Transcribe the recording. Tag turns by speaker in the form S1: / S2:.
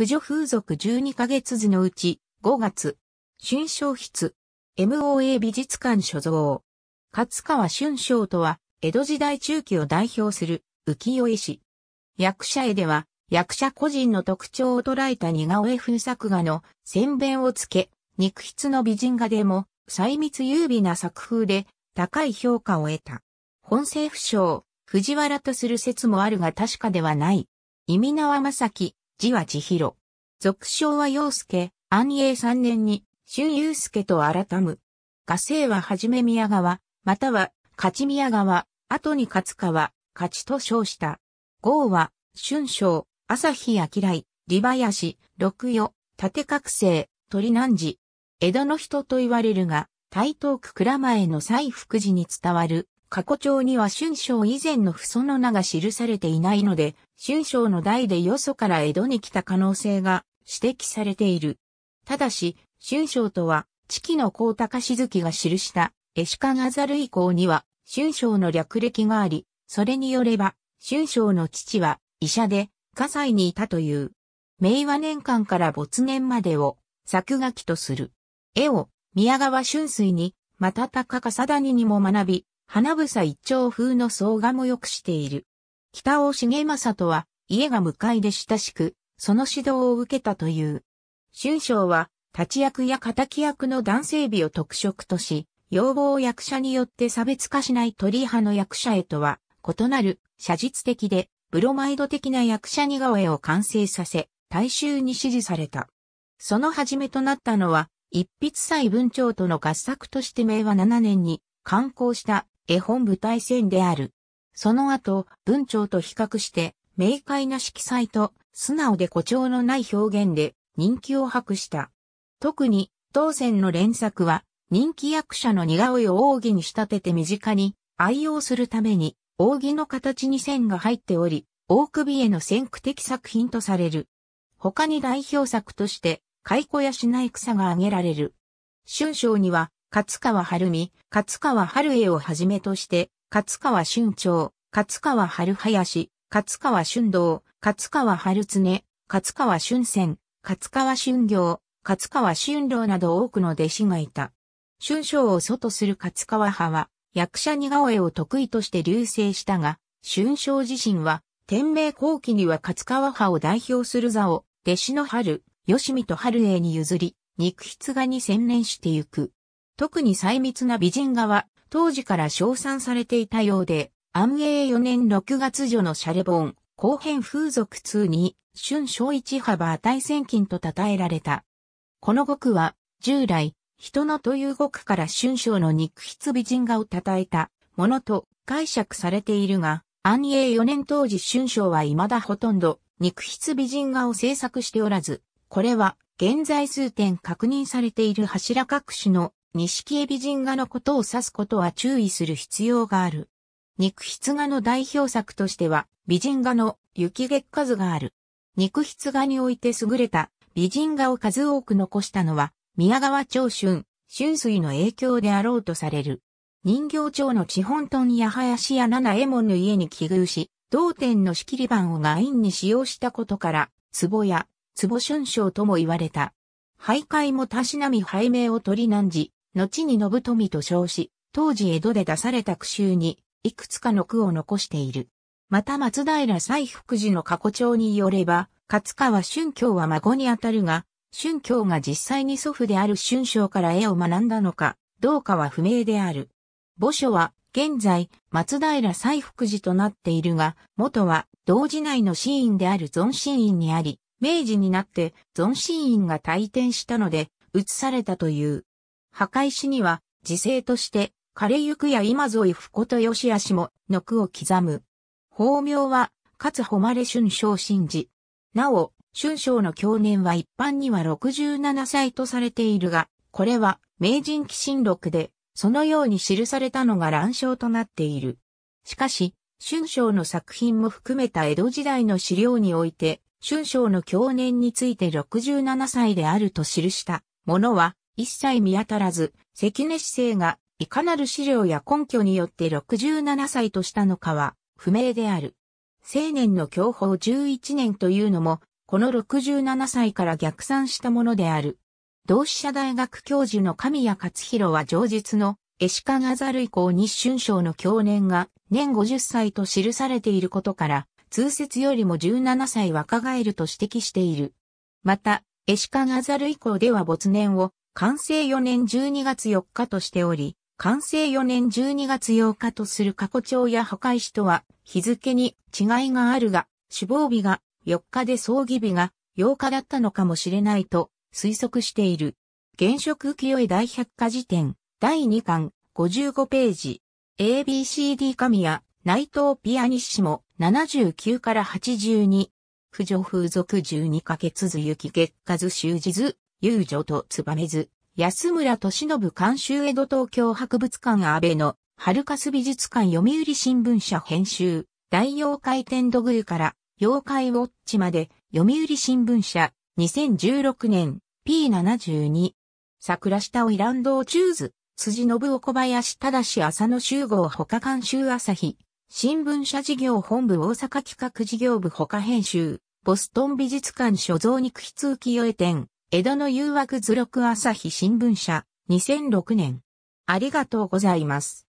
S1: 婦女風俗12ヶ月図のうち、5月、春章筆、MOA 美術館所蔵。勝川春章とは、江戸時代中期を代表する浮世絵師。役者絵では、役者個人の特徴を捉えた似顔絵風作画の宣弁をつけ、肉筆の美人画でも、細密優美な作風で高い評価を得た。本政府詳、藤原とする説もあるが確かではない。意味縄正樹、字は千尋。俗称は陽介、安永三年に、春雄介と改む。画生ははじめ宮川、または、勝宮川、後に勝川、勝ちと称した。号は、春章、朝日や嫌い、リバヤシ、六代、縦覚醒、鳥南寺。江戸の人と言われるが、台東区蔵前の西福寺に伝わる過去帳には春章以前の不祖の名が記されていないので、春章の代でよそから江戸に来た可能性が指摘されている。ただし、春章とは、地期の高高し月が記した、エシカガザル以降には、春章の略歴があり、それによれば、春章の父は、医者で、火災にいたという。明和年間から没年までを、作書きとする。絵を、宮川春水に、また高笠谷にも学び、花房一丁風の総画も良くしている。北尾重政とは、家が向かいで親しく、その指導を受けたという。春章は、立役や敵役の男性美を特色とし、要望を役者によって差別化しない鳥派の役者へとは、異なる、写実的で、ブロマイド的な役者似顔絵を完成させ、大衆に支持された。その始めとなったのは、一筆祭文鳥との合作として明和7年に、刊行した絵本舞台戦である。その後、文鳥と比較して、明快な色彩と、素直で誇張のない表現で、人気を博した。特に、当選の連作は、人気役者の似顔絵を扇に仕立てて身近に愛用するために、扇の形に線が入っており、大首への先駆的作品とされる。他に代表作として、蚕やしない草が挙げられる。春章には、勝川春美、勝川春江をはじめとして、勝川春長、勝川春林、勝川春道、勝川春常、勝川春仙、勝川春行、勝川春郎など多くの弟子がいた。春章を祖とする勝川派は、役者似顔絵を得意として流星したが、春章自身は、天明後期には勝川派を代表する座を、弟子の春、吉見と春英に譲り、肉筆画に専念してゆく。特に細密な美人画は、当時から称賛されていたようで、安永4年6月女のシャレボン、後編風俗通に、春小一幅値千金と称えられた。この語句は、従来、人のという語句から春小の肉筆美人画を称えたものと解釈されているが、安永4年当時春小は未だほとんど肉筆美人画を制作しておらず、これは現在数点確認されている柱各種の錦エビ人画のことを指すことは注意する必要がある。肉筆画の代表作としては、美人画の雪月数がある。肉筆画において優れた美人画を数多く残したのは、宮川長春、春水の影響であろうとされる。人形町の地本豚や林や七右衛門の家に寄遇し、同店の仕切り板をインに使用したことから、壺や、壺春章とも言われた。徘徊もたしなみ拝命を取り難じ、後に信富と称し、当時江戸で出された句集に、いくつかの句を残している。また松平西福寺の過去帳によれば、勝川春京は孫にあたるが、春京が実際に祖父である春章から絵を学んだのか、どうかは不明である。墓所は、現在、松平西福寺となっているが、元は、同時内の寺院である存神院にあり、明治になって、存神院が退転したので、移されたという。墓石には、時勢として、枯れゆくや今ぞい不とよしあしも、の句を刻む。法名は、かつ誉れ春章神事。なお、春章の教年は一般には67歳とされているが、これは、名人寄進録で、そのように記されたのが乱章となっている。しかし、春章の作品も含めた江戸時代の資料において、春章の教年について67歳であると記したものは、一切見当たらず、関根市政がいかなる資料や根拠によって67歳としたのかは不明である。青年の享保11年というのも、この67歳から逆算したものである。同志社大学教授の神谷勝弘は上述のエシカガザル以降日春章の享年が年50歳と記されていることから、通説よりも17歳若返ると指摘している。また、エシカガザル以降では没年を完成4年12月4日としており、完成4年12月8日とする過去帳や破壊死とは日付に違いがあるが、死亡日が4日で葬儀日が8日だったのかもしれないと推測している。現職浮世絵大百科事典第2巻55ページ ABCD 神谷内藤ピアニッシモ79から82。婦女風俗12ヶ月続。雪月下図終日図遊女とつばめず、安村敏信監修江戸東京博物館安倍の、春霞美術館読売新聞社編集、大妖怪天土偶から妖怪ウォッチまで、読売新聞社、2016年、P72。桜下をイランドをチューズ、辻信夫小林正浅野集合他監修朝日、新聞社事業本部大阪企画事業部他編集、ボストン美術館所蔵肉筆浮世絵展、江戸の誘惑図録朝日新聞社、2006年。ありがとうございます。